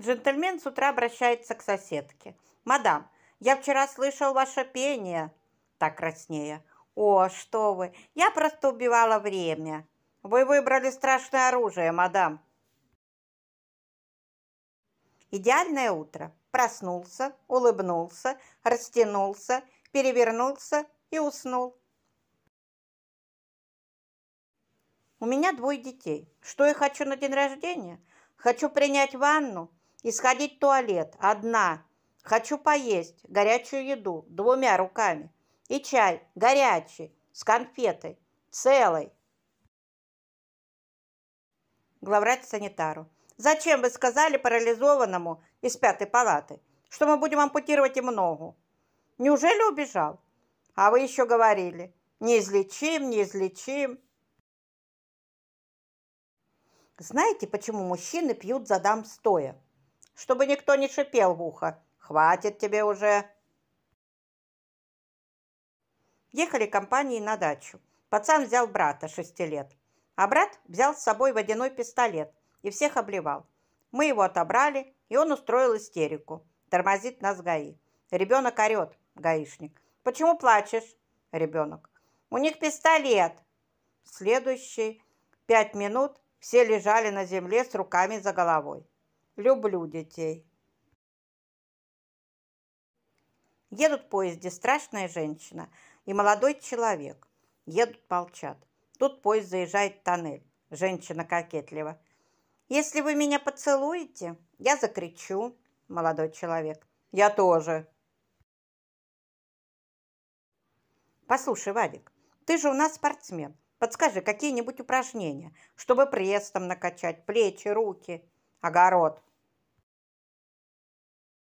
Джентльмен с утра обращается к соседке. «Мадам, я вчера слышал ваше пение». Так краснее. «О, что вы! Я просто убивала время. Вы выбрали страшное оружие, мадам». Идеальное утро. Проснулся, улыбнулся, растянулся, перевернулся и уснул. У меня двое детей. Что я хочу на день рождения? Хочу принять ванну и сходить в туалет одна. Хочу поесть горячую еду двумя руками. И чай горячий, с конфетой, целой. Главврач санитару. Зачем вы сказали парализованному из пятой палаты, что мы будем ампутировать ему ногу? Неужели убежал? А вы еще говорили, неизлечим, неизлечим. Знаете, почему мужчины пьют за дам стоя? чтобы никто не шипел в ухо. Хватит тебе уже!» Ехали компании на дачу. Пацан взял брата шести лет, а брат взял с собой водяной пистолет и всех обливал. Мы его отобрали, и он устроил истерику. Тормозит нас ГАИ. Ребенок орет, гаишник. «Почему плачешь?» Ребенок. «У них пистолет!» Следующие пять минут все лежали на земле с руками за головой. Люблю детей. Едут в поезде страшная женщина и молодой человек. Едут, молчат. Тут поезд заезжает в тоннель. Женщина кокетливо. «Если вы меня поцелуете, я закричу». Молодой человек. «Я тоже». «Послушай, Вадик, ты же у нас спортсмен. Подскажи какие-нибудь упражнения, чтобы прессом накачать плечи, руки, огород».